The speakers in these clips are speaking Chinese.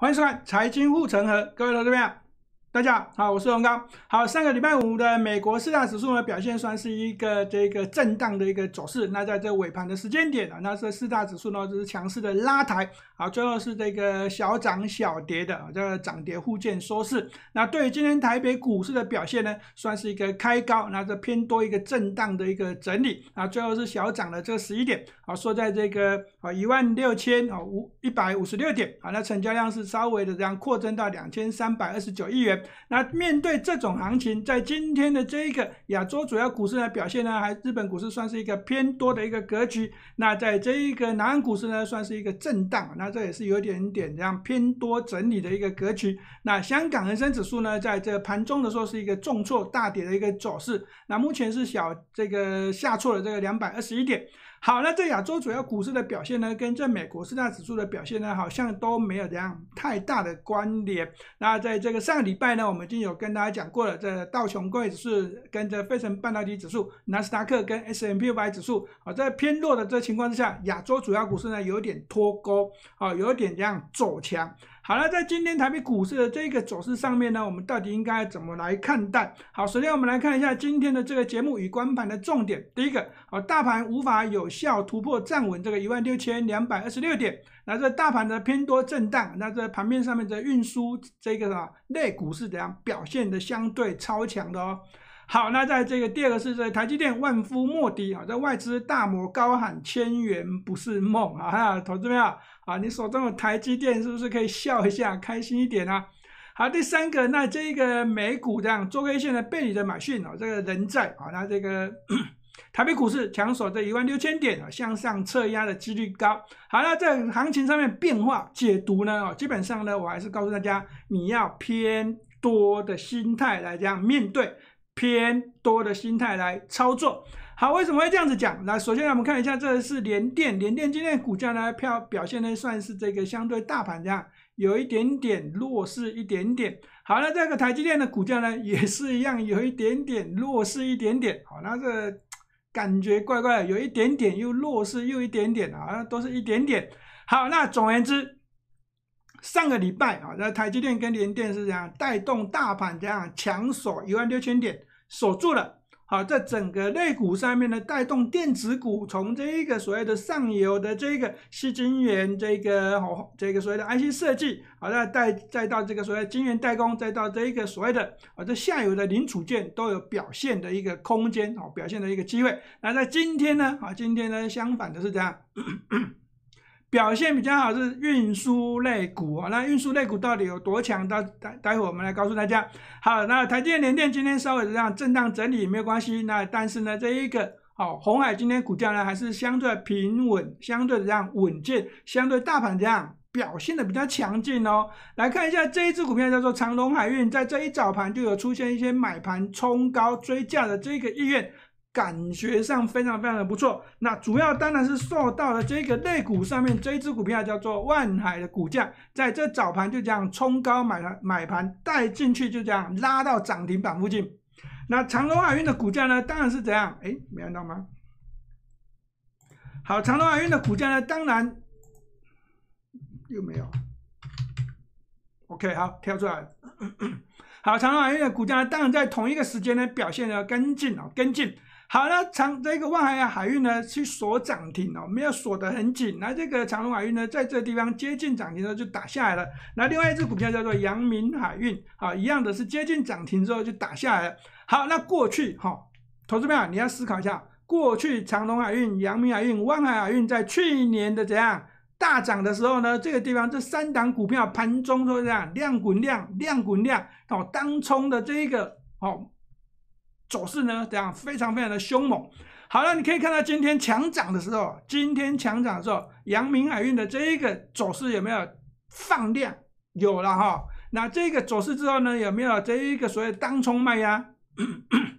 欢迎收看《财经护城河》，各位老铁们，大家好，我是荣高。好，上个礼拜五的美国四大指数呢表现算是一个这个震荡的一个走势。那在这尾盘的时间点啊，那这四大指数呢就是强势的拉抬。好，最后是这个小涨小跌的，这个涨跌互见，收市。那对于今天台北股市的表现呢，算是一个开高，那这偏多一个震荡的一个整理。啊，最后是小涨了这十一点，啊，说在这个啊一万六千啊五一百五十六点。好，那成交量是稍微的这样扩增到两千三百二十九亿元。那面对这种行情，在今天的这一个亚洲主要股市的表现呢，还日本股市算是一个偏多的一个格局。那在这一个南岸股市呢，算是一个震荡。那这也是有点点这样偏多整理的一个格局。那香港恒生指数呢，在这盘中的时候是一个重挫大跌的一个走势。那目前是小这个下挫了这个两百二十一点。好，那这亚洲主要股市的表现呢，跟这美国四大指数的表现呢，好像都没有这样太大的关联。那在这个上个礼拜呢，我们已经有跟大家讲过了，这道琼指是跟着费城半导体指数、纳斯达克跟 S M P U I 指数，好，在偏弱的这情况之下，亚洲主要股市呢，有点脱钩，啊，有点这样走强。好了，在今天台北股市的这个走势上面呢，我们到底应该怎么来看待？好，首先我们来看一下今天的这个节目与光盘的重点。第一个，好，大盘无法有效突破站稳这个一万六千两百二十六点，那在大盘的偏多震荡，那在盘面上面的运输这个啊类股是怎样表现的？相对超强的哦。好，那在这个第二个是这台积电万夫莫敌啊，在外资大摩高喊千元不是梦啊，投资没有？啊，你手中的台积电是不是可以笑一下，开心一点啊？好，第三个，那这个美股这样做了一线的贝里的马逊哦，这个人在啊，那这个 台北股市强手这一万六千点啊，向上测压的几率高。好那在行情上面变化解读呢，哦，基本上呢，我还是告诉大家，你要偏多的心态来这样面对，偏多的心态来操作。好，为什么会这样子讲？来，首先我们看一下，这是联电，联电今天股价呢，票表现呢算是这个相对大盘这样有一点点弱势，一点点。好，那这个台积电的股价呢也是一样，有一点点弱势，一点点。好，那这感觉怪怪，有一点点又弱势，又一点点啊，都是一点点。好，那总而言之，上个礼拜啊，那台积电跟联电是这样带动大盘这样强锁一万六千点，锁住了。好，在整个类股上面呢，带动电子股从这一个所谓的上游的这个晶圆，这个哦，这个所谓的 IC 设计，好，再带再到这个所谓金晶圆代工，再到这一个所谓的啊，这下游的零组件都有表现的一个空间，好，表现的一个机会。那在今天呢，啊，今天呢，相反的是这样。表现比较好是运输类股啊，那运输类股到底有多强？到待待会我们来告诉大家。好，那台电联电今天稍微这样震荡整理没有关系，那但是呢，这一个好红海今天股价呢还是相对平稳，相对这样稳健，相对大盘这样表现的比较强劲哦。来看一下这一只股票叫做长隆海运，在这一早盘就有出现一些买盘冲高追价的这个意愿。感觉上非常非常的不错，那主要当然是受到了这个类股上面这一只股票叫做万海的股价，在这早盘就这样冲高买了买盘带进去，就这样拉到涨停板附近。那长隆海运的股价呢，当然是怎样？哎，没看到吗？好，长隆海运的股价呢，当然又没有。OK，好，跳出来。好，长隆海运的股价呢，当然在同一个时间呢，表现的跟进哦，跟进。好了，长这个望海啊海运呢去锁涨停哦，没有锁得很紧。那这个长隆海运呢，在这地方接近涨停之时就打下来了。那另外一只股票叫做阳明海运，啊，一样的是接近涨停之后就打下来了。好，那过去哈，同志们啊，你要思考一下，过去长隆海运、阳明海运、望海海运在去年的怎样大涨的时候呢，这个地方这三档股票盘中都是这样，量滚量，量滚量哦，当冲的这一个哦。走势呢？这样非常非常的凶猛。好了，你可以看到今天强涨的时候，今天强涨的时候，阳明海运的这一个走势有没有放量？有了哈。那这个走势之后呢？有没有这一个所谓当冲卖压？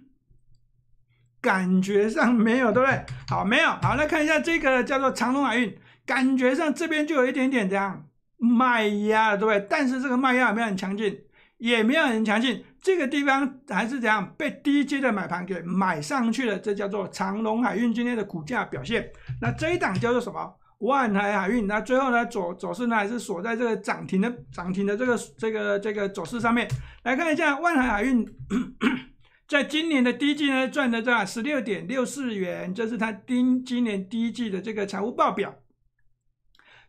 感觉上没有，对不对？好，没有。好，来看一下这个叫做长隆海运，感觉上这边就有一点点这样卖压，对不对？但是这个卖压有没有很强劲？也没有很强劲，这个地方还是怎样被低阶的买盘给买上去了，这叫做长荣海运今天的股价表现。那这一档叫做什么？万海海运。那最后呢，走走势呢还是锁在这个涨停的涨停的这个这个这个走势上面。来看一下万海海运 在今年的第一季呢赚的这十六点六四元，这是它今今年第一季的这个财务报表。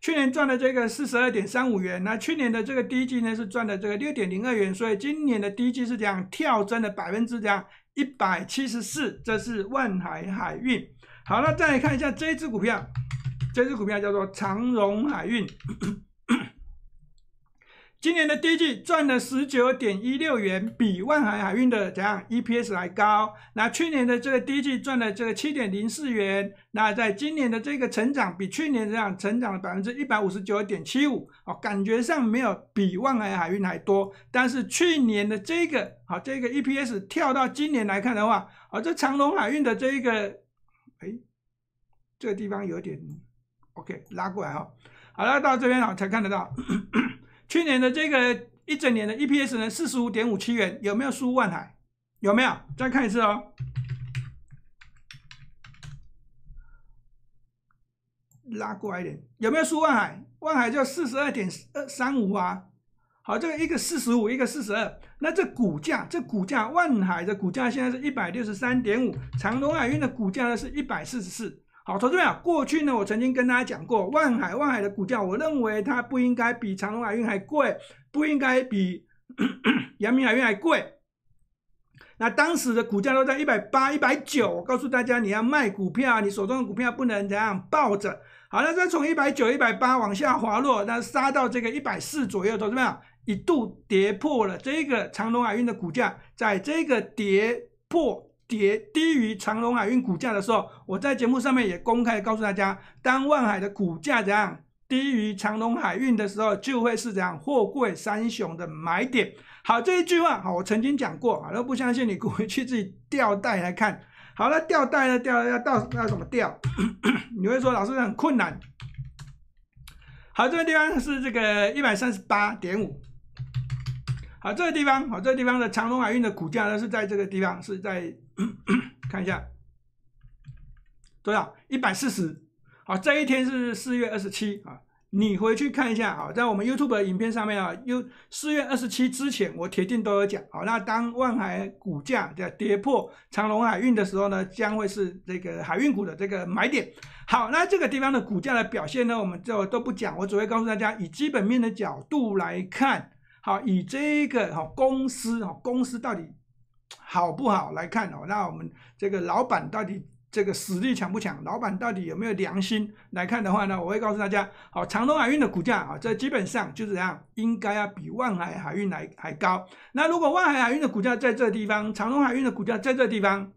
去年赚的这个四十二点三五元，那去年的这个第一季呢是赚的这个六点零二元，所以今年的第一季是样跳增了百分之这样一百七十四，这是万海海运。好那再来看一下这只股票，这只股票叫做长荣海运。今年的第一季赚了十九点一六元，比万海海运的怎样 EPS 还高。那去年的这个第一季赚了这个七点零四元。那在今年的这个成长，比去年这样成长了百分之一百五十九点七五？哦，感觉上没有比万海海运还多。但是去年的这个，好，这个 EPS 跳到今年来看的话，哦，这长隆海运的这一个，哎，这个地方有点 OK，拉过来哦。好了，到这边了才看得到。去年的这个一整年的 EPS 呢，四十五点五七元，有没有输万海？有没有？再看一次哦，拉过来一点，有没有输万海？万海就四十二点二三五啊。好，这个一个四十五，一个四十二，那这股价，这股价，万海的股价现在是一百六十三点五，长隆海运的股价呢是一百四十四。好，同志们，过去呢，我曾经跟大家讲过，万海万海的股价，我认为它不应该比长隆海运还贵，不应该比 阳明海运还贵。那当时的股价都在一百八、一百九。我告诉大家，你要卖股票，你手中的股票不能这样抱着。好了，再从一百九、一百八往下滑落，那杀到这个一百四左右，同志们，一度跌破了这个长隆海运的股价，在这个跌破。跌低于长隆海运股价的时候，我在节目上面也公开告诉大家，当万海的股价怎样低于长隆海运的时候，就会是怎样货柜三雄的买点。好，这一句话好，我曾经讲过，啊，都不相信你，回去自己吊带来看。好了，吊带呢吊要到要怎么吊？你会说老师很困难。好，这个地方是这个一百三十八点五。好，这个地方好，这个地方的长隆海运的股价呢是在这个地方是在。看一下多少一百四十好，这一天是四月二十七啊，你回去看一下啊，在我们 YouTube 的影片上面啊，又四月二十七之前，我铁定都有讲好。那当万海股价的跌破长隆海运的时候呢，将会是这个海运股的这个买点。好，那这个地方的股价的表现呢，我们就都不讲，我只会告诉大家以基本面的角度来看，好，以这个哈公司哈公司到底。好不好来看哦？那我们这个老板到底这个实力强不强？老板到底有没有良心？来看的话呢，我会告诉大家，好，长隆海运的股价啊，这基本上就是这样，应该要比万海海运来还高。那如果万海海运的股价在这地方，长隆海运的股价在这地方，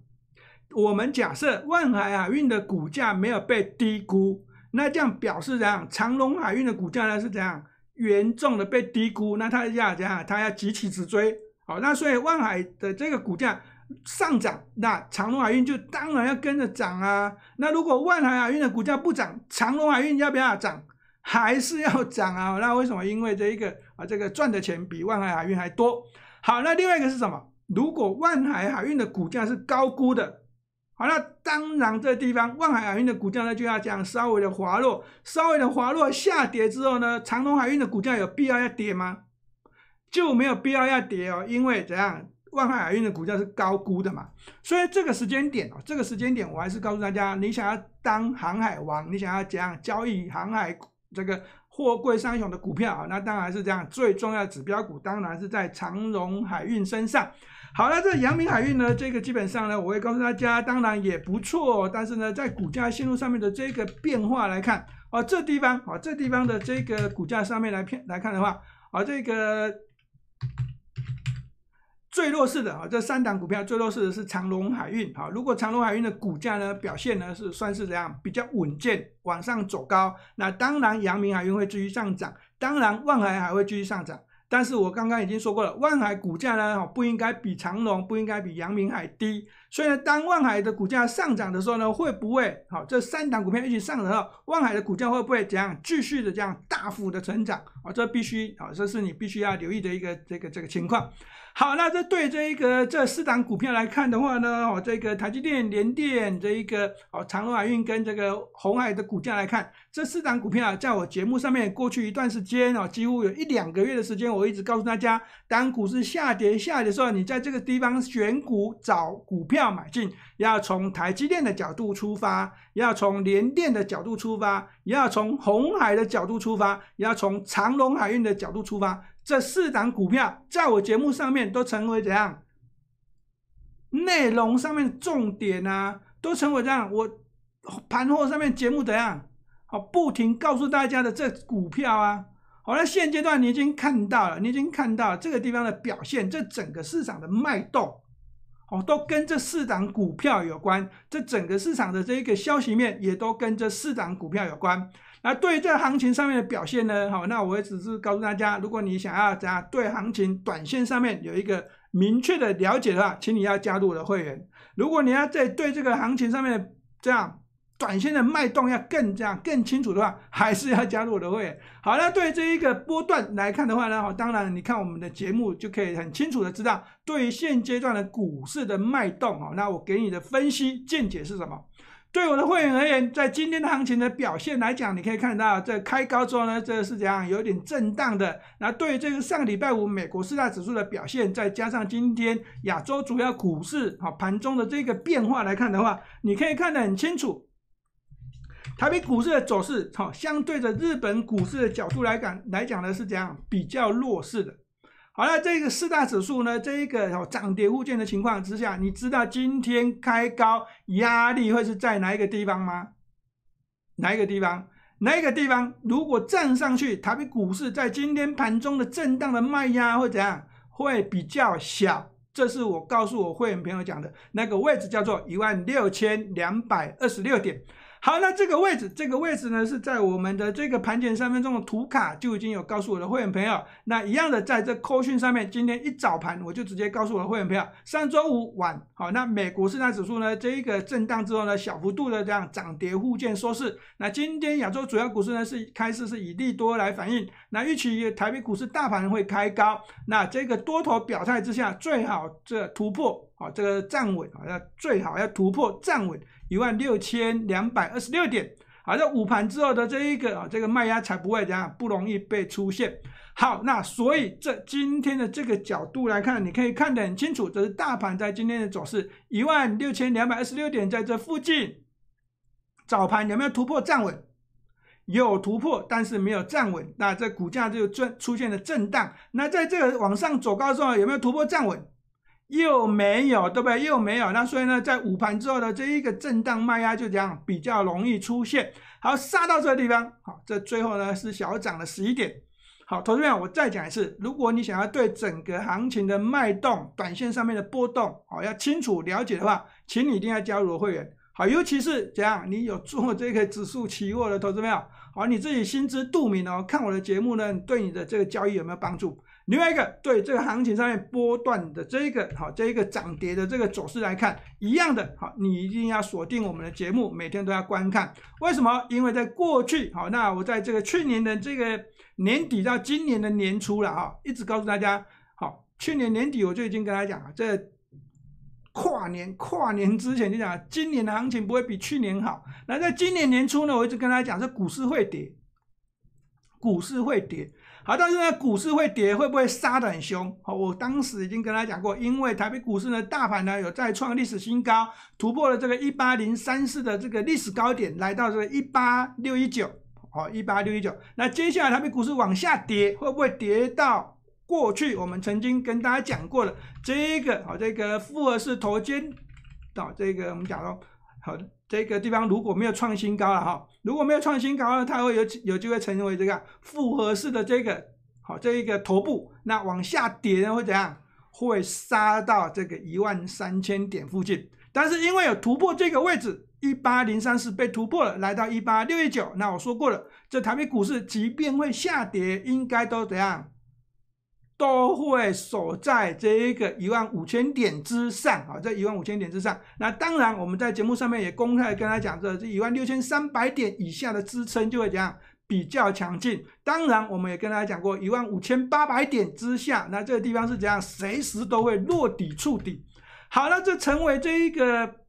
我们假设万海海运的股价没有被低估，那这样表示怎样？长隆海运的股价呢是怎样严重的被低估？那他要怎样？他要急起直追？好，那所以万海的这个股价上涨，那长隆海运就当然要跟着涨啊。那如果万海海运的股价不涨，长隆海运要不要涨？还是要涨啊？那为什么？因为这一个啊，这个赚的钱比万海海运还多。好，那另外一个是什么？如果万海海运的股价是高估的，好，那当然这地方万海海运的股价呢就要这样稍微的滑落，稍微的滑落下跌之后呢，长隆海运的股价有必要要跌吗？就没有必要要跌哦，因为怎样，万海海运的股价是高估的嘛，所以这个时间点哦，这个时间点我还是告诉大家，你想要当航海王，你想要怎样交易航海这个货柜商雄的股票啊，那当然是这样，最重要的指标股当然是在长荣海运身上。好了，这阳明海运呢，这个基本上呢，我会告诉大家，当然也不错，但是呢，在股价线路上面的这个变化来看，哦，这地方哦，这地方的这个股价上面来片来看的话，哦，这个。最弱势的啊，这三档股票最弱势的是长隆海运。好，如果长隆海运的股价呢表现呢是算是怎样比较稳健，往上走高，那当然阳明海运会继续上涨，当然万海还会继续上涨。但是我刚刚已经说过了，万海股价呢不应该比长隆、不应该比阳明海低。所以呢，当万海的股价上涨的时候呢，会不会好？这三档股票一起上之后，万海的股价会不会怎样继续的这样大幅的成长？啊，这必须啊，这是你必须要留意的一个这个这个情况。好，那这对这一个这四档股票来看的话呢，哦，这个台积电、联电这一个哦长隆海运跟这个红海的股价来看，这四档股票啊，在我节目上面过去一段时间哦，几乎有一两个月的时间，我一直告诉大家，当股市下跌下来的时候，你在这个地方选股找股票买进，要从台积电的角度出发，要从联电的角度出发，也要从红海的角度出发，也要从长隆海运的角度出发。这四档股票在我节目上面都成为怎样内容上面重点呢？都成为这样，我盘后上面节目怎样？好不停告诉大家的这股票啊，好了，现阶段你已经看到了，你已经看到这个地方的表现，这整个市场的脉动，哦，都跟这四档股票有关，这整个市场的这一个消息面也都跟这四档股票有关。而对于这行情上面的表现呢，好，那我也只是告诉大家，如果你想要怎样对行情短线上面有一个明确的了解的话，请你要加入我的会员。如果你要在对这个行情上面这样短线的脉动要更加更清楚的话，还是要加入我的会员。好，那对这一个波段来看的话呢，哈，当然你看我们的节目就可以很清楚的知道，对于现阶段的股市的脉动，哦，那我给你的分析见解是什么？对我的会员而言，在今天的行情的表现来讲，你可以看到，在开高之后呢，这是怎样有点震荡的。那对这个上礼拜五美国四大指数的表现，再加上今天亚洲主要股市好盘中的这个变化来看的话，你可以看得很清楚。台北股市的走势好，相对着日本股市的角度来讲，来讲呢，是怎样比较弱势的。好了，这个四大指数呢，这一个涨跌互见的情况之下，你知道今天开高压力会是在哪一个地方吗？哪一个地方？哪一个地方？如果站上去，台北股市在今天盘中的震荡的卖压会怎样？会比较小。这是我告诉我会员朋友讲的那个位置，叫做一万六千两百二十六点。好，那这个位置，这个位置呢，是在我们的这个盘前三分钟的图卡就已经有告诉我的会员朋友。那一样的，在这扣讯上面，今天一早盘我就直接告诉我的会员朋友，上周五晚，好，那美股三大指数呢，这一个震荡之后呢，小幅度的这样涨跌互见，收市。那今天亚洲主要股市呢是开市是以利多来反应，那预期台北股市大盘会开高，那这个多头表态之下，最好这突破。好，这个站稳啊，要最好要突破站稳一万六千两百二十六点。好，这午盘之后的这一个啊，这个卖压才不会样，不容易被出现。好，那所以这今天的这个角度来看，你可以看得很清楚，这是大盘在今天的走势，一万六千两百二十六点在这附近。早盘有没有突破站稳？有突破，但是没有站稳，那这股价就出现了震荡。那在这个往上走高之后，有没有突破站稳？又没有，对不对？又没有，那所以呢，在午盘之后的这一个震荡卖压就样比较容易出现。好，杀到这个地方，好，这最后呢是小涨了十一点。好，投资朋友，我再讲一次，如果你想要对整个行情的脉动、短线上面的波动，好，要清楚了解的话，请你一定要加入我会员。好，尤其是怎样，你有做这个指数期货的投资友，好，你自己心知肚明哦。看我的节目呢，对你的这个交易有没有帮助？另外一个对这个行情上面波段的这一个好这一个涨跌的这个走势来看一样的好，你一定要锁定我们的节目，每天都要观看。为什么？因为在过去好，那我在这个去年的这个年底到今年的年初了哈，一直告诉大家好，去年年底我就已经跟他讲了，这跨年跨年之前就讲今年的行情不会比去年好。那在今年年初呢，我一直跟他讲，这股市会跌，股市会跌。好，但是呢，股市会跌，会不会杀得很凶？好，我当时已经跟他讲过，因为台北股市呢，大盘呢有再创历史新高，突破了这个一八零三四的这个历史高点，来到这个一八六一九，好，一八六一九。那接下来台北股市往下跌，会不会跌到过去我们曾经跟大家讲过的这个好，这个复合式头肩，到这个我们讲到，好的。这个地方如果没有创新高了哈，如果没有创新高了，它会有有机会成为这个复合式的这个好这一个头部，那往下跌呢会怎样？会杀到这个一万三千点附近。但是因为有突破这个位置，一八零三四被突破了，来到一八六一九。那我说过了，这台北股市即便会下跌，应该都怎样？都会守在这一个一万五千点之上啊，在一万五千点之上。那当然，我们在节目上面也公开跟他讲，这这一万六千三百点以下的支撑就会怎样，比较强劲。当然，我们也跟大家讲过，一万五千八百点之下，那这个地方是怎样，随时都会落底触底。好，那这成为这一个。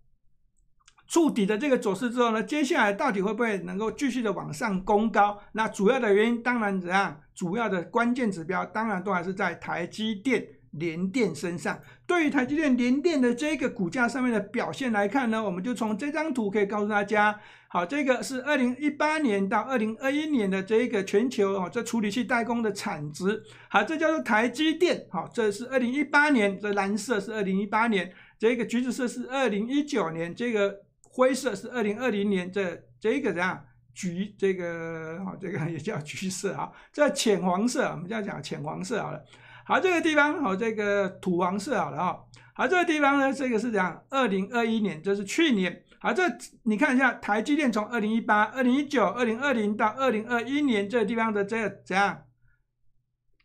触底的这个走势之后呢，接下来到底会不会能够继续的往上攻高？那主要的原因当然怎样？主要的关键指标当然都还是在台积电、联电身上。对于台积电、联电的这个股价上面的表现来看呢，我们就从这张图可以告诉大家：好，这个是二零一八年到二零二一年的这个全球哦，这处理器代工的产值。好，这叫做台积电。好，这是二零一八年，这蓝色是二零一八年，这个橘子色是二零一九年，这个。灰色是二零二零年，这这个怎样？橘这个哦，这个也叫橘色啊。这浅黄色，我们这样讲浅黄色好了。好，这个地方好，这个土黄色好了啊。好，这个地方呢，这个是讲二零二一年，这是去年。好，这你看一下台积电从二零一八、二零一九、二零二零到二零二一年这个地方的这个怎样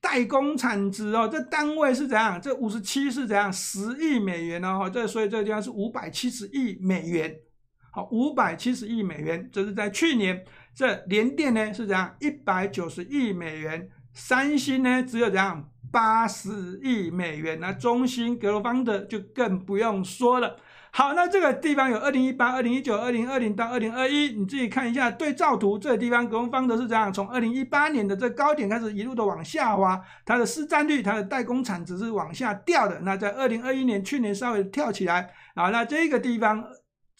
代工产值哦？这单位是怎样？这五十七是怎样？十亿美元哦，这所以这个地方是五百七十亿美元。好，五百七十亿美元，这是在去年。这联电呢是怎样，一百九十亿美元，三星呢只有怎样八十亿美元。那中芯、格罗方德就更不用说了。好，那这个地方有二零一八、二零一九、二零二零到二零二一，你自己看一下对照图。这地方格罗方德是怎样，从二零一八年的这高点开始一路的往下滑，它的市占率、它的代工产值是往下掉的。那在二零二一年，去年稍微跳起来。好，那这个地方。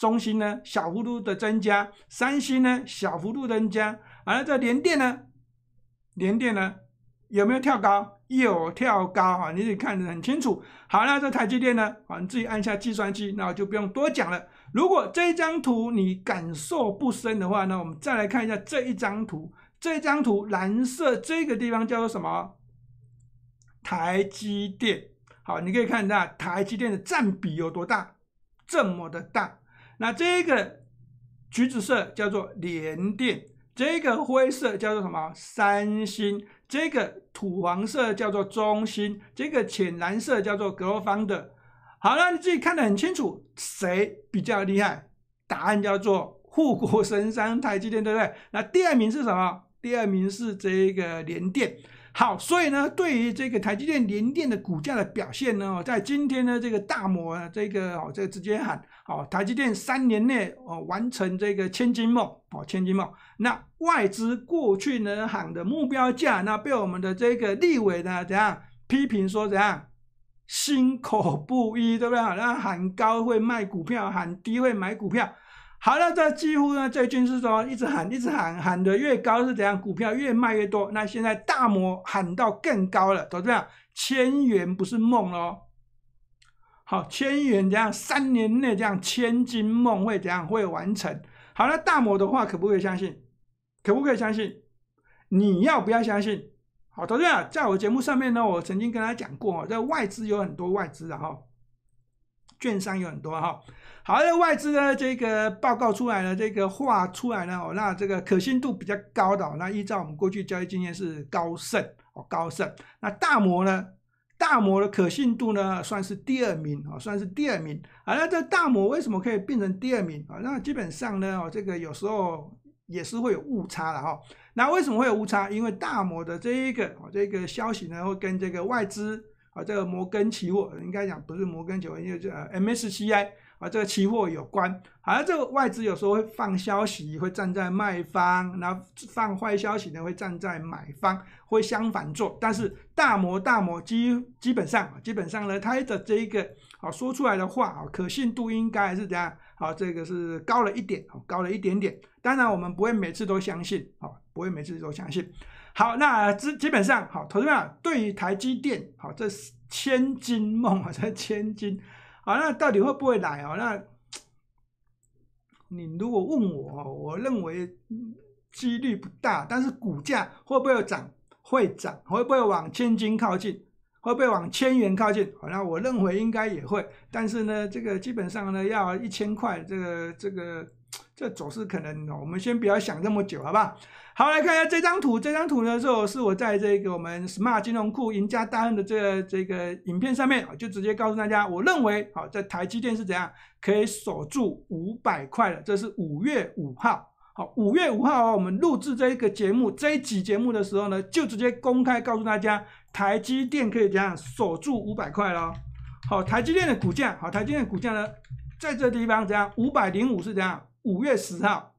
中心呢，小幅度的增加；三星呢，小幅度增加；而这联电呢，联电呢有没有跳高？有跳高啊，你得看得很清楚。好那这台积电呢，啊，你自己按下计算器，那我就不用多讲了。如果这张图你感受不深的话呢，我们再来看一下这一张图。这张图蓝色这个地方叫做什么？台积电。好，你可以看到台积电的占比有多大？这么的大。那这个橘子色叫做联电，这个灰色叫做什么三星，这个土黄色叫做中星，这个浅蓝色叫做格罗方的。好了，你自己看得很清楚，谁比较厉害？答案叫做富国神山台积电，对不对？那第二名是什么？第二名是这个联电。好，所以呢，对于这个台积电联电的股价的表现呢，在今天呢，这个大摩这个哦，这直接喊哦，台积电三年内哦完成这个千金梦哦，千金梦。那外资过去呢喊的目标价，那被我们的这个立委呢怎样批评说怎样心口不一，对不对？那喊高会卖股票，喊低会买股票。好了，这几乎呢最近是说一直喊，一直喊，喊的越高是怎样，股票越卖越多。那现在大摩喊到更高了，都这样，千元不是梦喽。好，千元这样？三年内这样千金梦会怎样会完成？好了，大摩的话可不可以相信？可不可以相信？你要不要相信？好，同志们，在我节目上面呢，我曾经跟他讲过，在外资有很多外资的哈。券商有很多哈，好，那外资呢？这个报告出来了，这个话出来了哦，那这个可信度比较高的。那依照我们过去交易经验是高盛哦，高盛。那大摩呢？大摩的可信度呢，算是第二名啊，算是第二名。好那这大摩为什么可以变成第二名啊？那基本上呢，哦，这个有时候也是会有误差的哈。那为什么会有误差？因为大摩的这一个哦，这个消息呢，会跟这个外资。啊，这个摩根期货应该讲不是摩根就因为这 MSCI 啊，这个期货有关。好像这个外资有时候会放消息，会站在卖方；然后放坏消息呢，会站在买方，会相反做。但是大摩大摩基基本上，基本上呢，它的这一个好说出来的话啊，可信度应该还是怎样？好，这个是高了一点，高了一点点。当然，我们不会每次都相信，啊，不会每次都相信。好，那基基本上好，同志们，对于台积电，好，这千金梦啊，这千金，好，那到底会不会来哦？那你如果问我，我认为几率不大，但是股价会不会涨？会涨，会不会往千金靠近？会不会往千元靠近？好，那我认为应该也会，但是呢，这个基本上呢，要一千块，这个这个。这走势可能，我们先不要想那么久，好不好？好来看一下这张图，这张图呢是是我在这个我们 Smart 金融库赢家大亨的这这个影片上面，就直接告诉大家，我认为好在台积电是怎样可以锁住五百块的。这是五月五号，好，五月五号啊，我们录制这一个节目，这一集节目的时候呢，就直接公开告诉大家，台积电可以怎样锁住五百块喽。好，台积电的股价，好，台积电股价呢，在这地方怎样？五百零五是怎样？五月十号，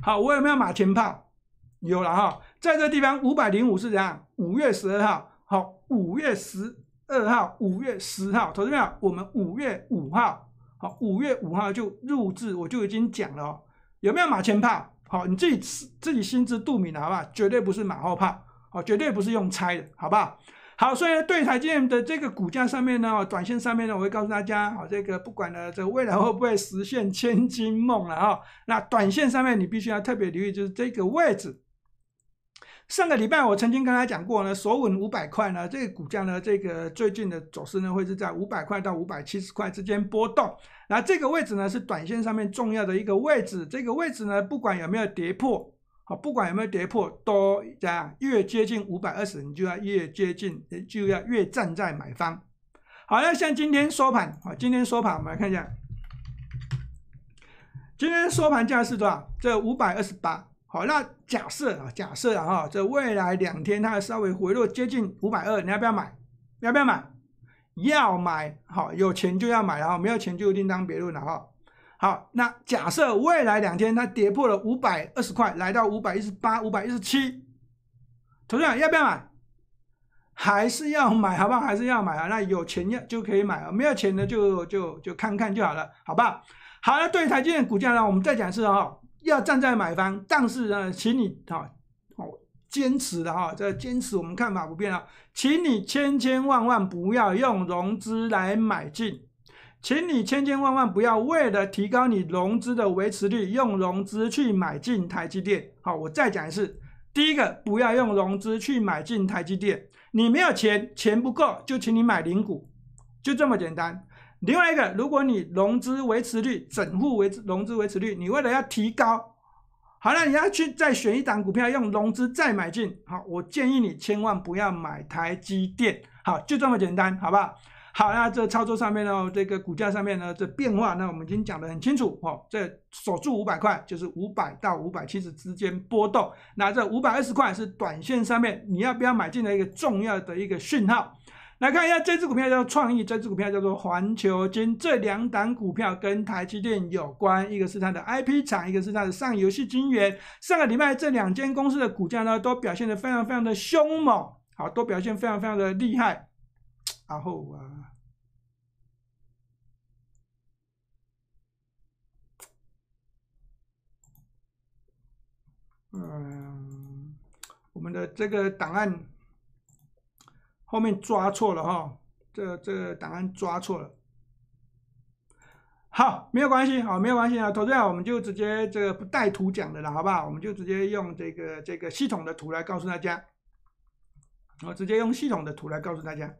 好，我有没有马前炮？有了哈，在这地方五百零五是怎样？五月十二号，好，五月十二号，五月十号，同志们，我们五月五号，好，五月五号就入制，我就已经讲了，有没有马前炮？好，你自己自己心知肚明的好不好？绝对不是马后炮，好，绝对不是用猜的，好不好？好，所以对台积电的这个股价上面呢，短线上面呢，我会告诉大家，好，这个不管呢，这个未来会不会实现千金梦了哈？那短线上面你必须要特别留意，就是这个位置。上个礼拜我曾经跟他讲过呢，守稳五百块呢，这个股价呢，这个最近的走势呢，会是在五百块到五百七十块之间波动。那这个位置呢，是短线上面重要的一个位置。这个位置呢，不管有没有跌破。不管有没有跌破，多样，越接近五百二十，你就要越接近，就要越站在买方。好了，像今天收盘，啊，今天收盘我们来看一下，今天收盘价是多少？这五百二十八。好，那假设啊，假设啊，哈，这未来两天它稍微回落接近五百二，你要不要买？要不要买？要买，好，有钱就要买，然后没有钱就另当别论了哈。好，那假设未来两天它跌破了五百二十块，来到五百一十八、五百一十七，同学们要不要买？还是要买，好不好？还是要买啊？那有钱要就可以买啊，没有钱的就就就看看就好了，好吧？好了，对于台积电股价呢，我们再讲是哈，要站在买方，但是呢，请你哈哦坚持的哈，这坚持我们看法不变啊，请你千千万万不要用融资来买进。请你千千万万不要为了提高你融资的维持率，用融资去买进台积电。好，我再讲一次，第一个不要用融资去买进台积电，你没有钱，钱不够，就请你买零股，就这么简单。另外一个，如果你融资维持率整户维持融资维持率，你为了要提高，好了，你要去再选一档股票，用融资再买进。好，我建议你千万不要买台积电。好，就这么简单，好不好？好，那这操作上面呢，这个股价上面呢，这变化，那我们已经讲得很清楚哦。这守住五百块，就是五百到五百七十之间波动。那这五百二十块是短线上面你要不要买进的一个重要的一个讯号。来看一下这只股票叫创意，这只股票叫做环球金。这两档股票跟台积电有关，一个是它的 IP 厂，一个是它的上游戏晶圆。上个礼拜这两间公司的股价呢都表现得非常非常的凶猛，好，都表现非常非常的厉害。然后，嗯，我们的这个档案后面抓错了哈，这这档案抓错了。好，没有关系，好，没有关系啊，投资人，我们就直接这个不带图讲的了，好不好？我们就直接用这个这个系统的图来告诉大家，我直接用系统的图来告诉大家。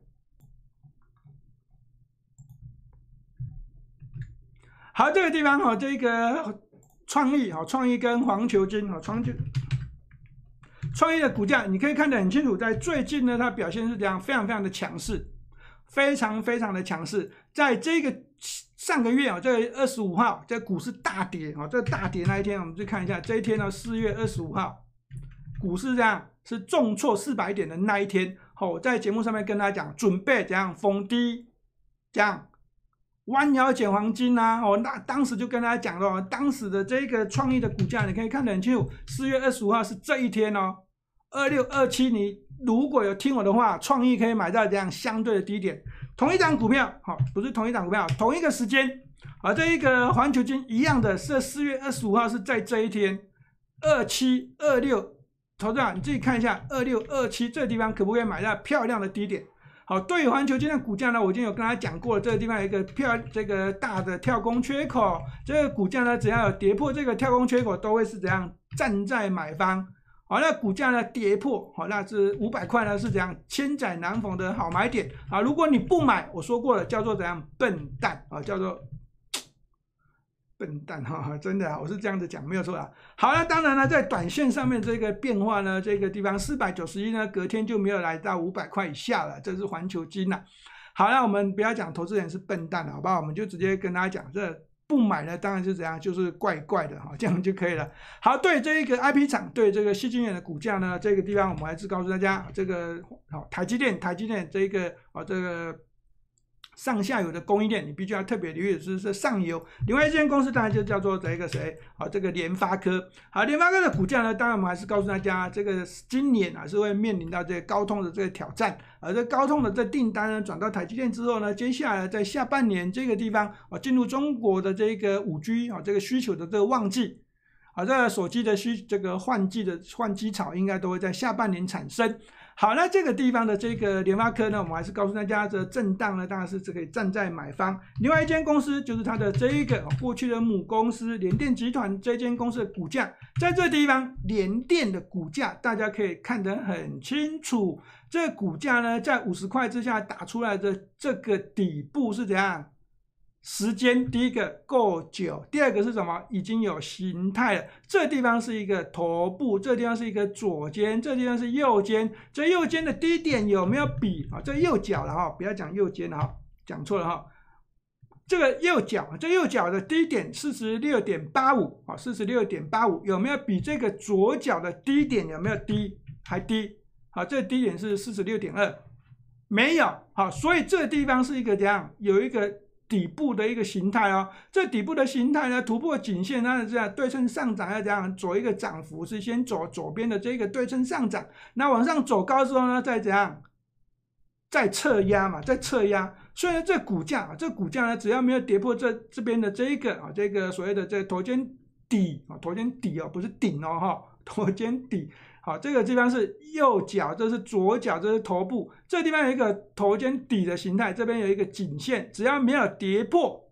好，这个地方哈，这个创意哈，创意跟黄球军哈，创军，创意的股价你可以看得很清楚，在最近呢，它表现是这样？非常非常的强势，非常非常的强势。在这个上个月啊，这二十五号，在股市大跌啊，在大跌那一天，我们去看一下，这一天呢，四月二十五号，股市这样是重挫四百点的那一天。好，在节目上面跟大家讲，准备怎样封低，这样。弯腰捡黄金呐！哦，那当时就跟大家讲了，当时的这个创意的股价，你可以看得很清楚。四月二十五号是这一天哦，二六二七。你如果有听我的话，创意可以买到这样相对的低点。同一档股票，好，不是同一档股票，同一个时间，啊，这一个环球金一样的，是四月二十五号是在这一天，二七二六。投资人，你自己看一下，二六二七这地方可不可以买到漂亮的低点？好，对于环球今天股价呢，我已经有跟大家讲过了。这个地方有一个票，这个大的跳空缺口，这个股价呢，只要有跌破这个跳空缺口，都会是怎样站在买方。好，那股价呢跌破，好，那是五百块呢，是怎样千载难逢的好买点。啊！如果你不买，我说过了，叫做怎样笨蛋。啊，叫做。笨蛋 哈，真的，我是这样子讲，没有错啊。好了，当然了，在短线上面这个变化呢，这个地方四百九十一呢，隔天就没有来到五百块以下了，这是环球金呐。好了，我们不要讲投资人是笨蛋了，好好？我们就直接跟大家讲，这不买了，当然是怎样，就是怪怪的，哈，这样就可以了。好，对这一个 IP 厂，对这个矽晶圆的股价呢，这个地方我们还是告诉大家，这个好台积电，台积电这个啊这个。上下游的供应链，你必须要特别留意，是是上游。另外一间公司当然就叫做这个谁啊，这个联发科。好，联发科的股价呢，当然我们还是告诉大家，这个今年还是会面临到这个高通的这个挑战。而这高通的这订单呢，转到台积电之后呢，接下来在下半年这个地方啊，进入中国的这个五 G 啊，这个需求的这个旺季，啊，这手机的需这个换季的换机潮应该都会在下半年产生。好，那这个地方的这个联发科呢，我们还是告诉大家，这震荡呢，当然是只可以站在买方。另外一间公司就是它的这一个过去的母公司联电集团，这间公司的股价在这地方，联电的股价大家可以看得很清楚，这股价呢在五十块之下打出来的这个底部是怎样？时间第一个够久，第二个是什么？已经有形态了。这地方是一个头部，这地方是一个左肩，这地方是右肩。这右肩的低点有没有比啊？这右脚了哈，不要讲右肩哈，讲错了哈。这个右脚，这右脚的低点四十六点八五啊，四十六点八五有没有比这个左脚的低点有没有低还低？啊，这低点是四十六点二，没有好，所以这地方是一个怎样？有一个。底部的一个形态哦，这底部的形态呢，突破颈线，它是这样对称上涨，要怎样走一个涨幅是先走左边的这个对称上涨，那往上走高之后呢，再怎样，再侧压嘛，再侧压。虽然这股价，这股价呢，只要没有跌破这这边的这一个啊，这个所谓的这头肩底啊，头肩底啊，不是顶哦哈，头肩底。好，这个地方是右脚，这是左脚，这是头部。这地方有一个头肩底的形态，这边有一个颈线，只要没有跌破，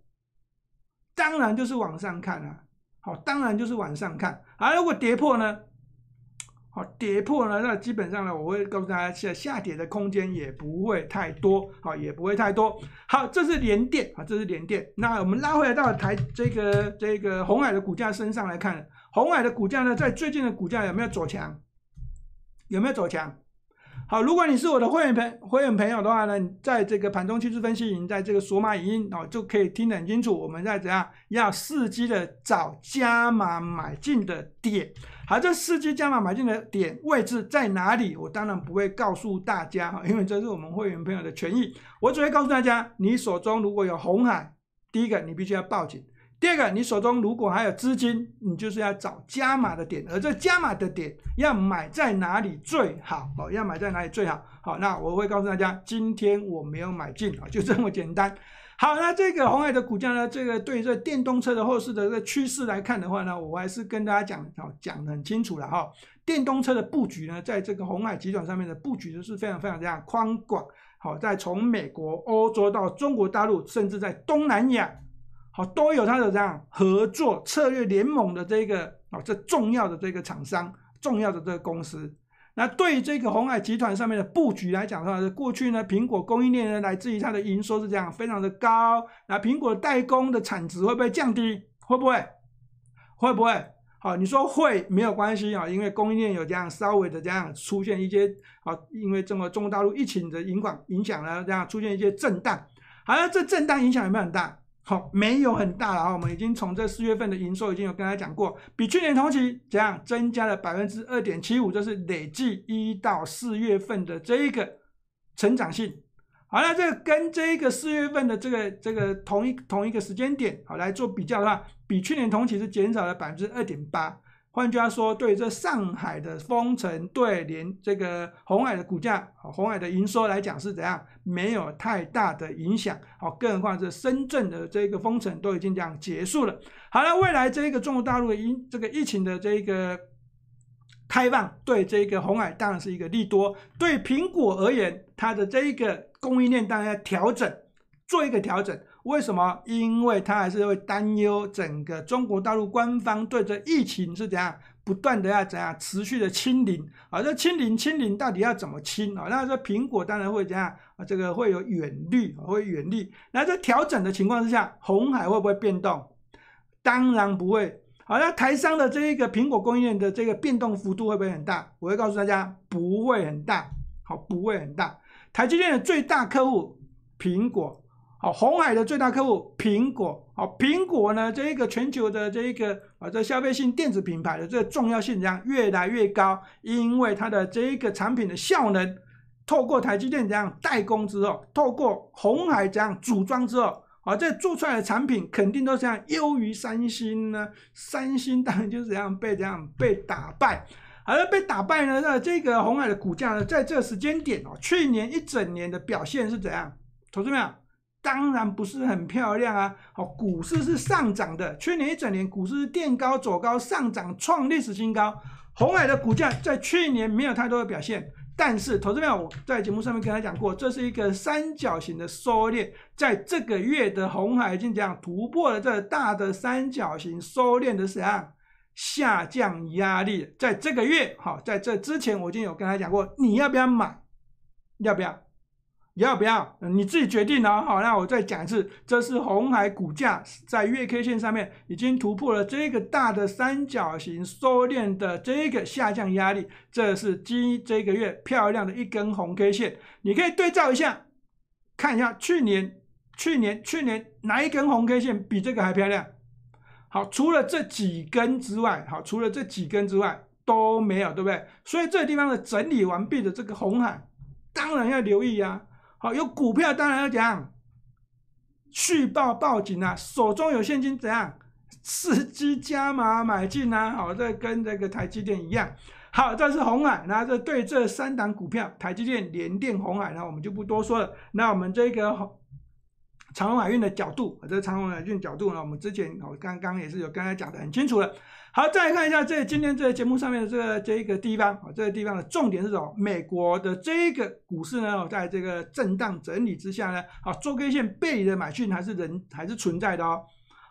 当然就是往上看啊。好，当然就是往上看。啊，如果跌破呢？好，跌破了，那基本上呢，我会告诉大家，下下跌的空间也不会太多。好，也不会太多。好，这是连跌啊，这是连跌。那我们拉回来到台这个这个红海的股价身上来看，红海的股价呢，在最近的股价有没有走强？有没有走强？好，如果你是我的会员朋会员朋友的话呢，在这个盘中趋势分析，你在这个索马语音哦，就可以听得很清楚。我们在怎样要伺机的找加码买进的点。好，这伺机加码买进的点位置在哪里？我当然不会告诉大家哈，因为这是我们会员朋友的权益。我只会告诉大家，你手中如果有红海，第一个你必须要报警。第二个，你手中如果还有资金，你就是要找加码的点，而这加码的点要买在哪里最好？哦，要买在哪里最好？好，那我会告诉大家，今天我没有买进啊，就这么简单。好，那这个红海的股价呢，这个对这电动车的后市的这趋势来看的话呢，我还是跟大家讲啊，讲的很清楚了哈。电动车的布局呢，在这个红海集团上面的布局都是非常非常这样宽广。好，在从美国、欧洲到中国大陆，甚至在东南亚。都有它的这样合作策略联盟的这个啊，这重要的这个厂商，重要的这个公司。那对于这个红海集团上面的布局来讲的话，过去呢，苹果供应链呢来自于它的营收是这样非常的高。那苹果代工的产值会不会降低？会不会？会不会？好，你说会没有关系啊，因为供应链有这样稍微的这样出现一些啊，因为这个中国大陆疫情的影响，影响呢，这样出现一些震荡。好像这震荡影响有没有很大？好，没有很大了啊。我们已经从这四月份的营收已经有跟他讲过，比去年同期怎样增加了百分之二点七五，这是累计一到四月份的这一个成长性。好了，这个跟这一个四月份的这个这个同一同一个时间点，好来做比较的话，比去年同期是减少了百分之二点八。换句话说，对这上海的封城，对连这个红海的股价、红海的营收来讲是怎样，没有太大的影响。好，更何况这深圳的这个封城都已经这样结束了。好了，未来这一个中国大陆的疫这个疫情的这一个开放，对这个红海当然是一个利多。对苹果而言，它的这一个供应链当然要调整，做一个调整。为什么？因为他还是会担忧整个中国大陆官方对这疫情是怎样不断的要怎样持续的清零啊？这清零清零到底要怎么清啊？那这苹果当然会怎样？这个会有远虑，会远虑。那在调整的情况之下，红海会不会变动？当然不会。好，那台上的这一个苹果供应链的这个变动幅度会不会很大？我会告诉大家，不会很大。好，不会很大。台积电的最大客户苹果。好，红海的最大客户苹果，好，苹果呢，这一个全球的这一个啊，这消费性电子品牌的这个重要性怎样越来越高？因为它的这一个产品的效能，透过台积电这样代工之后，透过红海这样组装之后，啊，这做出来的产品肯定都是这样优于三星呢。三星当然就是这样被这样被打败，而被打败呢，那这个红海的股价呢，在这时间点哦，去年一整年的表现是怎样，同志们？当然不是很漂亮啊！哦，股市是上涨的。去年一整年，股市垫高走高，上涨创历史新高。红海的股价在去年没有太多的表现，但是投资友，我在节目上面跟他讲过，这是一个三角形的收敛，在这个月的红海已经这样突破了这大的三角形收敛的时候。下降压力。在这个月，好，在这之前我就有跟他讲过，你要不要买？要不要？要不要？你自己决定的。好，那我再讲一次，这是红海股价在月 K 线上面已经突破了这个大的三角形收敛的这个下降压力，这是今这个月漂亮的一根红 K 线。你可以对照一下，看一下去年、去年、去年哪一根红 K 线比这个还漂亮？好，除了这几根之外，好，除了这几根之外都没有，对不对？所以这个地方的整理完毕的这个红海，当然要留意啊。好，有股票当然要讲，续报报警啊！手中有现金怎样伺机加码买进啊？好，这跟这个台积电一样。好，这是红海，那这对这三档股票，台积电、联电、红海呢，我们就不多说了。那我们这个长荣海运的角度，这长荣海运角度呢，我们之前我刚刚也是有刚才讲的很清楚了。好，再来看一下这今天这节目上面的这个这一个地方啊，这个地方的重点是什么？美国的这个股市呢，在这个震荡整理之下呢，好，周 K 线背离的买讯还是人还是存在的哦，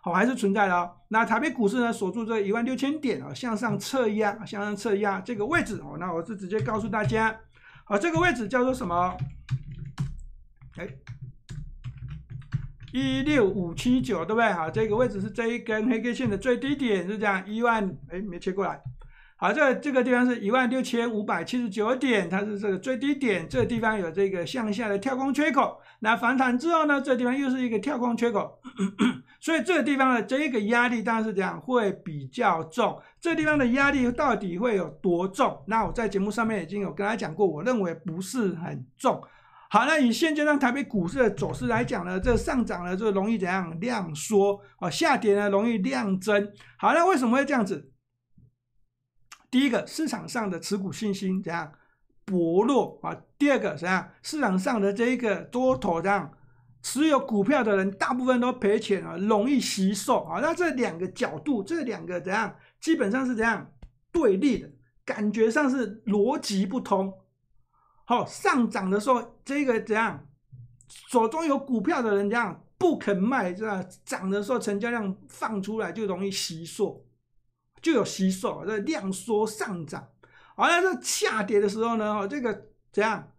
好，还是存在的哦。那台北股市呢，锁住这一万六千点啊，向上侧压，向上侧压这个位置哦，那我是直接告诉大家，好，这个位置叫做什么？哎。一六五七九，对不对？好，这个位置是这一根黑 K 线的最低点，是这样，一万，哎，没切过来。好，在这个地方是一万六千五百七十九点，它是这个最低点。这地方有这个向下的跳空缺口。那反弹之后呢，这地方又是一个跳空缺口。所以这个地方的这个压力当然是这样，会比较重。这地方的压力到底会有多重？那我在节目上面已经有跟大家讲过，我认为不是很重。好，那以现阶段台北股市的走势来讲呢，这上涨呢就容易怎样量缩啊，下跌呢容易量增。好，那为什么会这样子？第一个，市场上的持股信心怎样薄弱啊？第二个怎样？市场上的这一个多头这样持有股票的人大部分都赔钱啊，容易吸售啊。那这两个角度，这两个怎样？基本上是怎样对立的？感觉上是逻辑不通。好，上涨的时候，这个怎样？手中有股票的人怎样不肯卖，这样涨的时候成交量放出来就容易吸缩，就有吸缩，这量缩上涨。而在这下跌的时候呢，哦，这个怎样？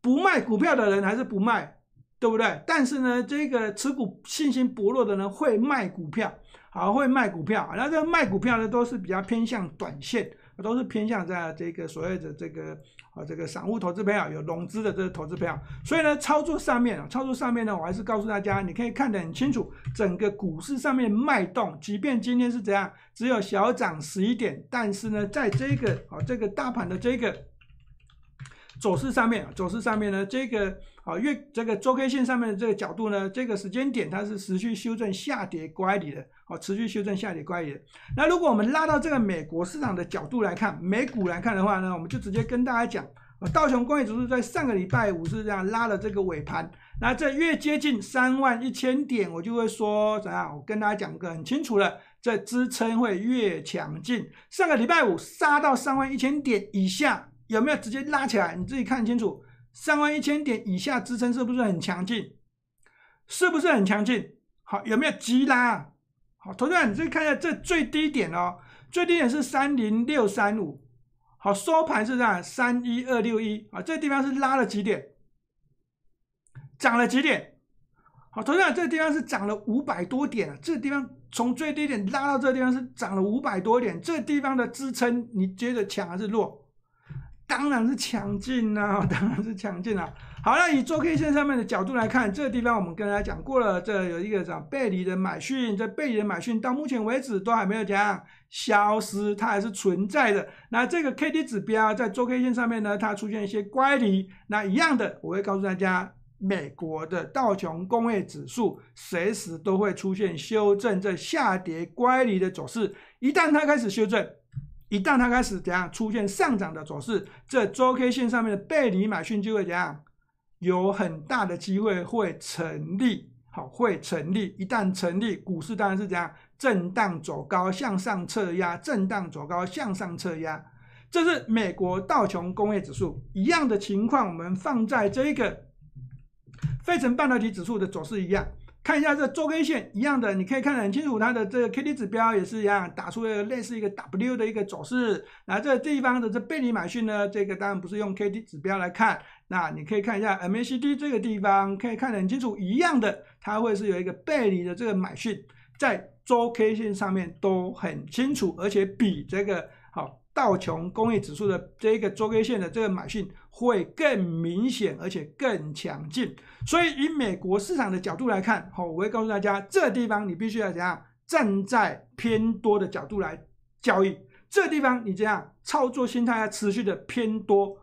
不卖股票的人还是不卖，对不对？但是呢，这个持股信心薄弱的人会卖股票，好，会卖股票。然后这卖股票的都是比较偏向短线。都是偏向在这个所谓的这个啊这个散户投资友有融资的这个投资友，所以呢操作上面，操作上面呢，我还是告诉大家，你可以看得很清楚，整个股市上面脉动，即便今天是怎样，只有小涨十一点，但是呢，在这个啊这个大盘的这个。走势上面，走势上面呢，这个啊月这个周 K 线上面的这个角度呢，这个时间点它是持续修正下跌乖离的，啊持续修正下跌乖离的。那如果我们拉到这个美国市场的角度来看，美股来看的话呢，我们就直接跟大家讲，道琼工业指数在上个礼拜五是这样拉了这个尾盘，那这越接近三万一千点，我就会说怎样，我跟大家讲个很清楚了。这支撑会越强劲。上个礼拜五杀到三万一千点以下。有没有直接拉起来？你自己看清楚，三万一千点以下支撑是不是很强劲？是不是很强劲？好，有没有急拉？好，同学们，你己看一下这最低点哦，最低点是三零六三五。好，收盘是样三一二六一啊，这地方是拉了几点？涨了几点？好，同样者这地方是涨了五百多点啊，这地方从最低点拉到这地方是涨了五百多点，这地方的支撑你觉得强还是弱？当然是强劲啊，当然是强劲啊！好了，以周 K 线上面的角度来看，这个地方我们跟大家讲过了，这有一个叫背离的买讯，这背离的买讯到目前为止都还没有讲消失，它还是存在的。那这个 K D 指标在周 K 线上面呢，它出现一些乖离，那一样的我会告诉大家，美国的道琼工业指数随时都会出现修正这下跌乖离的走势，一旦它开始修正。一旦它开始怎样出现上涨的走势，这周 K 线上面的背离买讯就会怎样有很大的机会会成立，好，会成立。一旦成立，股市当然是怎样震荡走高，向上测压，震荡走高，向上测压。这是美国道琼工业指数一样的情况，我们放在这一个费城半导体指数的走势一样。看一下这周 K 线一样的，你可以看得很清楚，它的这个 K D 指标也是一样，打出类似一个 W 的一个走势。那这这地方的这背离买讯呢？这个当然不是用 K D 指标来看，那你可以看一下 M A C D 这个地方，可以看得很清楚，一样的，它会是有一个背离的这个买讯，在周 K 线上面都很清楚，而且比这个好道琼工业指数的这一个周 K 线的这个买讯。会更明显，而且更强劲。所以，以美国市场的角度来看，好，我会告诉大家，这地方你必须要怎样，站在偏多的角度来交易。这地方你这样操作心态要持续的偏多。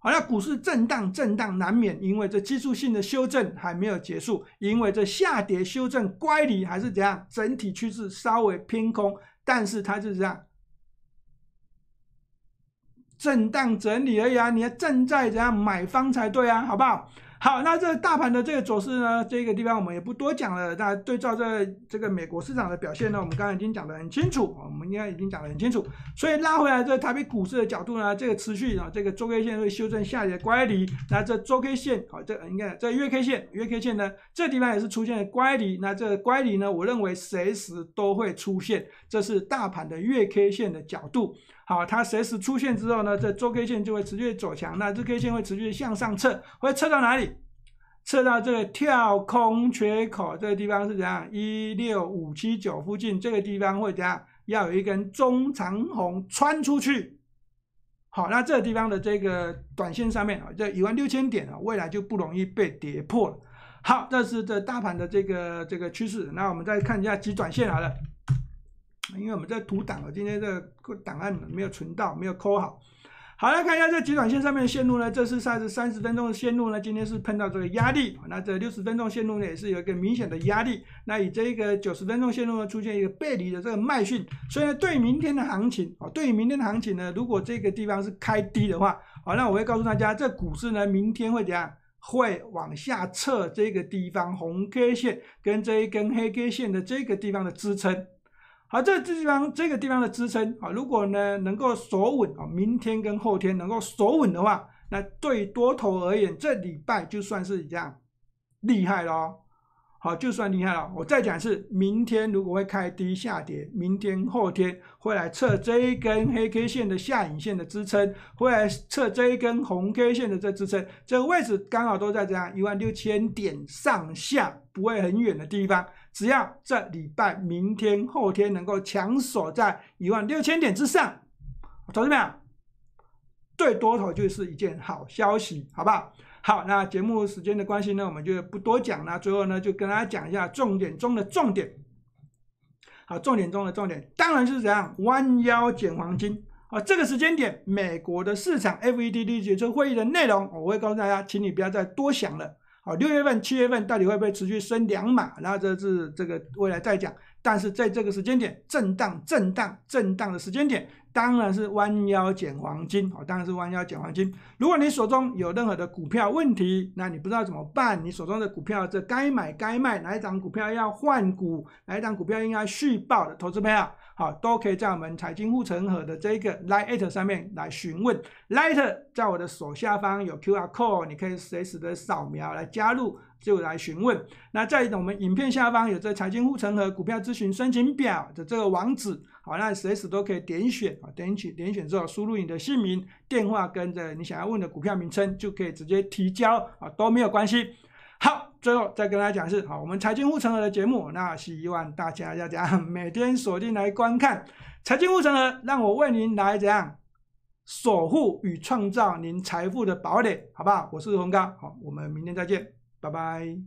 好，那股市震荡震荡难免，因为这技术性的修正还没有结束，因为这下跌修正乖离还是怎样，整体趋势稍微偏空，但是它就是这样。震荡整理而已啊，你要正在怎样买方才对啊，好不好？好，那这大盘的这个走势呢，这个地方我们也不多讲了。大家对照这这个美国市场的表现呢，我们刚才已经讲得很清楚啊，我们应该已经讲得很清楚。所以拉回来这台北股市的角度呢，这个持续啊，这个周 K 线会修正下跌的乖离，那这周 K 线好，这应该在月 K 线，月 K 线呢，这地方也是出现乖离，那这乖离呢，我认为随时都会出现。这是大盘的月 K 线的角度，好，它随时出现之后呢，这周 K 线就会持续走强，那周 K 线会持续向上测，会测到哪里？测到这个跳空缺口这个地方是怎样？一六五七九附近这个地方会怎样？要有一根中长红穿出去，好，那这个地方的这个短线上面啊，这一万六千点啊，未来就不容易被跌破。好，这是这大盘的这个这个趋势，那我们再看一下急转线好了。因为我们在图档啊，今天这个档案没有存到，没有抠好。好来看一下在极短线上面的线路呢，这是三是三十分钟的线路呢，今天是碰到这个压力。那这六十分钟线路呢，也是有一个明显的压力。那以这个九十分钟线路呢，出现一个背离的这个脉讯。所以呢，对明天的行情啊，对明天的行情呢，如果这个地方是开低的话，好，那我会告诉大家，这股市呢，明天会怎样？会往下测这个地方红 K 线跟这一根黑 K 线的这个地方的支撑。好，这这地方这个地方的支撑啊，如果呢能够守稳啊，明天跟后天能够守稳的话，那对多头而言，这礼拜就算是这样厉害咯。好，就算厉害了。我再讲一次，明天如果会开低下跌，明天后天会来测这一根黑 K 线的下影线的支撑，会来测这一根红 K 线的这支撑，这个位置刚好都在这样一万六千点上下，不会很远的地方。只要这礼拜、明天、后天能够强锁在一万六千点之上，同志们，对多头就是一件好消息，好不好？好，那节目时间的关系呢，我们就不多讲了。最后呢，就跟大家讲一下重点中的重点。好，重点中的重点，当然是怎样弯腰捡黄金啊！这个时间点，美国的市场 FED 利决策会议的内容，我会告诉大家，请你不要再多想了。好，六月份、七月份到底会不会持续升两码？然后这是这个未来再讲。但是在这个时间点，震荡、震荡、震荡的时间点，当然是弯腰捡黄金。好，当然是弯腰捡黄金。如果你手中有任何的股票问题，那你不知道怎么办？你手中的股票，这该买该卖，哪一档股票要换股，哪一档股票应该续报的，投资朋友。啊，都可以在我们财经护城河的这一个 Lite 上面来询问。Lite 在我的左下方有 QR Code，你可以随时的扫描来加入，就来询问。那在我们影片下方有这财经护城河股票咨询申请表的这个网址，好，那随时都可以点选啊，点点选之后输入你的姓名、电话跟这你想要问的股票名称，就可以直接提交啊，都没有关系。好。最后再跟大家讲是，好，我们财经护城河的节目，那希望大家要怎样每天锁定来观看财经护城河，让我为您来怎样守护与创造您财富的堡垒，好不好？我是洪刚，好，我们明天再见，拜拜。